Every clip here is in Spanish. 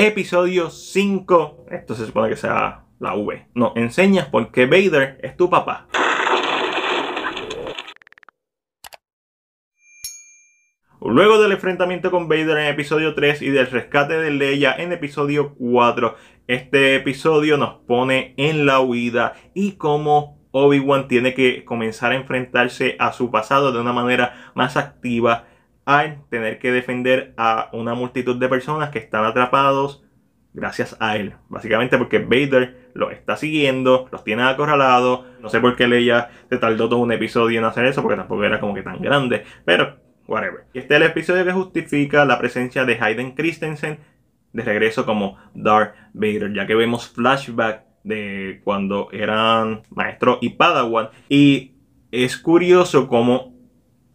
Episodio 5. Esto se supone que sea la V. No, enseñas porque Vader es tu papá. Luego del enfrentamiento con Vader en episodio 3 y del rescate de Leia en episodio 4, este episodio nos pone en la huida y cómo Obi-Wan tiene que comenzar a enfrentarse a su pasado de una manera más activa tener que defender a una multitud de personas que están atrapados gracias a él. Básicamente porque Vader lo está siguiendo, los tiene acorralados. No sé por qué leía se tardó todo un episodio en hacer eso, porque tampoco era como que tan grande, pero whatever. Este es el episodio que justifica la presencia de Hayden Christensen de regreso como Darth Vader, ya que vemos flashback de cuando eran maestro y padawan. Y es curioso cómo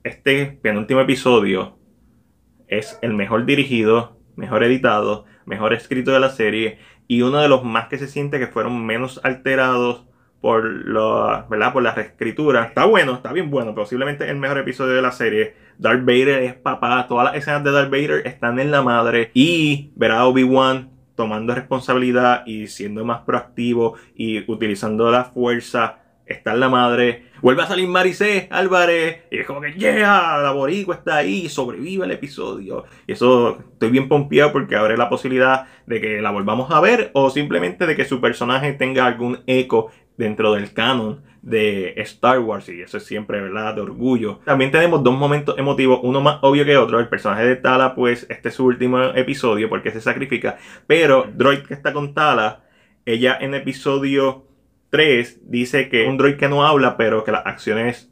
este penúltimo episodio es el mejor dirigido, mejor editado, mejor escrito de la serie y uno de los más que se siente que fueron menos alterados por la, ¿verdad? Por reescritura. Está bueno, está bien bueno, posiblemente el mejor episodio de la serie. Darth Vader es papá, todas las escenas de Darth Vader están en la madre y ver a Obi-Wan tomando responsabilidad y siendo más proactivo y utilizando la fuerza está en la madre. Vuelve a salir Maricé Álvarez. Y es como que, yeah, la boricua está ahí, sobrevive el episodio. Y eso estoy bien pompeado porque abre la posibilidad de que la volvamos a ver o simplemente de que su personaje tenga algún eco dentro del canon de Star Wars y eso es siempre, ¿verdad?, de orgullo. También tenemos dos momentos emotivos, uno más obvio que otro. El personaje de Tala, pues, este es su último episodio porque se sacrifica, pero Droid que está con Tala, ella en episodio dice que un droid que no habla, pero que las acciones,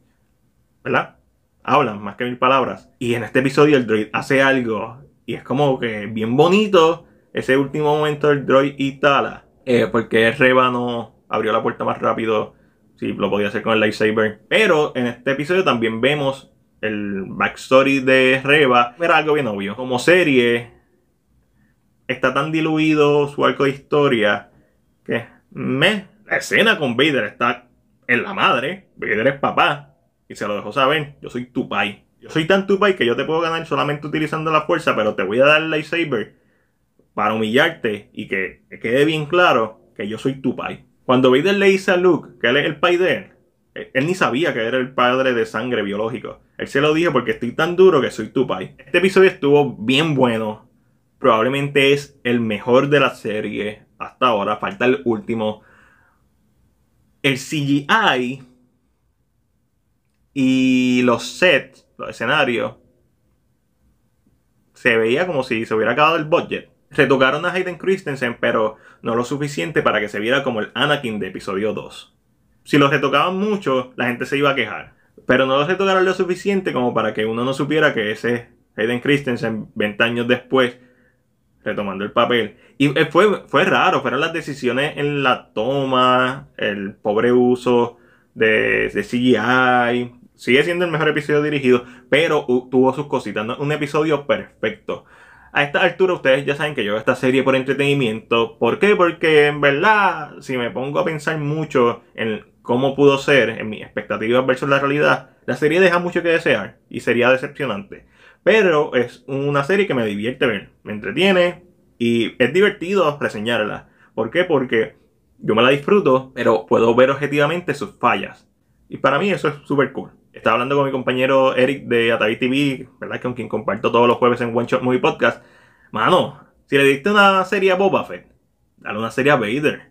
¿verdad? Hablan más que mil palabras. Y en este episodio el droid hace algo y es como que bien bonito ese último momento del droid y Tala. Eh, porque Reba no abrió la puerta más rápido si lo podía hacer con el lightsaber. Pero en este episodio también vemos el backstory de Reba. Era algo bien obvio. Como serie está tan diluido su arco de historia que me escena con Vader está en la madre. Vader es papá. Y se lo dejó saber. Yo soy tu pai. Yo soy tan tu pai que yo te puedo ganar solamente utilizando la fuerza, pero te voy a dar el lightsaber para humillarte y que quede bien claro que yo soy tu pai. Cuando Vader le dice a Luke que él es el pai de él, eh, él ni sabía que era el padre de sangre biológico. Él se lo dijo porque estoy tan duro que soy tu pai. Este episodio estuvo bien bueno. Probablemente es el mejor de la serie hasta ahora. Falta el último el CGI y los sets, los escenarios, se veía como si se hubiera acabado el budget. Retocaron a Hayden Christensen, pero no lo suficiente para que se viera como el Anakin de episodio 2. Si lo retocaban mucho, la gente se iba a quejar. Pero no lo retocaron lo suficiente como para que uno no supiera que ese Hayden Christensen, 20 años después, retomando el papel. Y eh, fue, fue raro, fueron las decisiones en la toma, el pobre uso de, de CGI. Sigue siendo el mejor episodio dirigido, pero tuvo sus cositas, ¿no? un episodio perfecto. A esta altura ustedes ya saben que yo veo esta serie por entretenimiento. ¿Por qué? Porque en verdad, si me pongo a pensar mucho en cómo pudo ser, en mis expectativas versus la realidad, la serie deja mucho que desear y sería decepcionante. Pero es una serie que me divierte ver, me entretiene y es divertido reseñarla. ¿Por qué? Porque yo me la disfruto, pero puedo ver objetivamente sus fallas. Y para mí eso es súper cool. Estaba hablando con mi compañero Eric de Atavi TV, ¿verdad? Con quien comparto todos los jueves en One Shot Movie Podcast. Mano, si le diste una serie a Boba Fett, dale una serie a Vader.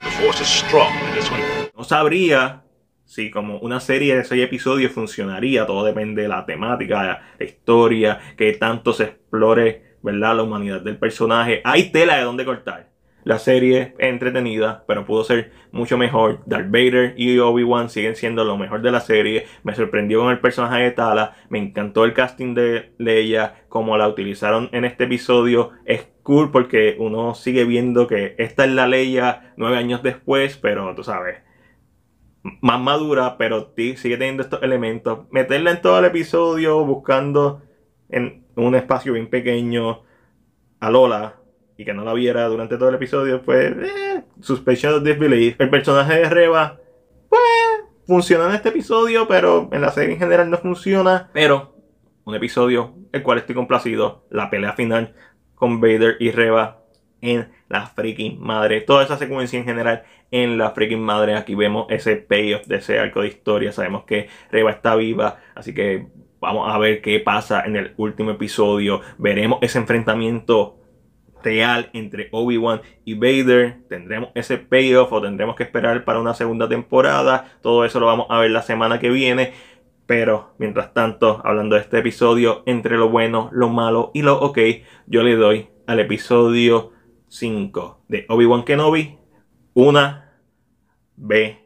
No sabría sí, como una serie de seis episodios funcionaría, todo depende de la temática, la historia, que tanto se explore, ¿verdad? La humanidad del personaje. Hay tela de dónde cortar. La serie es entretenida, pero pudo ser mucho mejor. Darth Vader y Obi-Wan siguen siendo lo mejor de la serie. Me sorprendió con el personaje de Tala. Me encantó el casting de Leia, como la utilizaron en este episodio. Es cool porque uno sigue viendo que esta es la Leia nueve años después, pero tú sabes, más madura, pero sigue teniendo estos elementos. Meterla en todo el episodio buscando en un espacio bien pequeño a Lola y que no la viera durante todo el episodio, pues, eh, disbelief. El personaje de Reba, pues, funciona en este episodio, pero en la serie en general no funciona. Pero, un episodio el cual estoy complacido. La pelea final con Vader y Reba en la freaking madre. Toda esa secuencia en general en la freaking madre. Aquí vemos ese payoff de ese arco de historia. Sabemos que Reba está viva, así que vamos a ver qué pasa en el último episodio. Veremos ese enfrentamiento real entre Obi-Wan y Vader. Tendremos ese payoff o tendremos que esperar para una segunda temporada. Todo eso lo vamos a ver la semana que viene. Pero mientras tanto, hablando de este episodio, entre lo bueno, lo malo y lo ok, yo le doy al episodio 5 de Obi-Wan Kenobi, una B.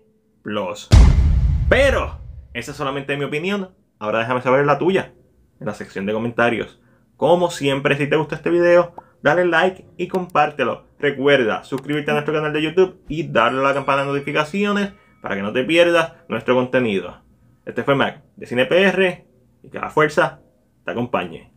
Pero, esa es solamente mi opinión. Ahora déjame saber la tuya en la sección de comentarios. Como siempre, si te gustó este video, dale like y compártelo. Recuerda suscribirte a nuestro canal de YouTube y darle a la campana de notificaciones para que no te pierdas nuestro contenido. Este fue Mac de CinePR y que la fuerza te acompañe.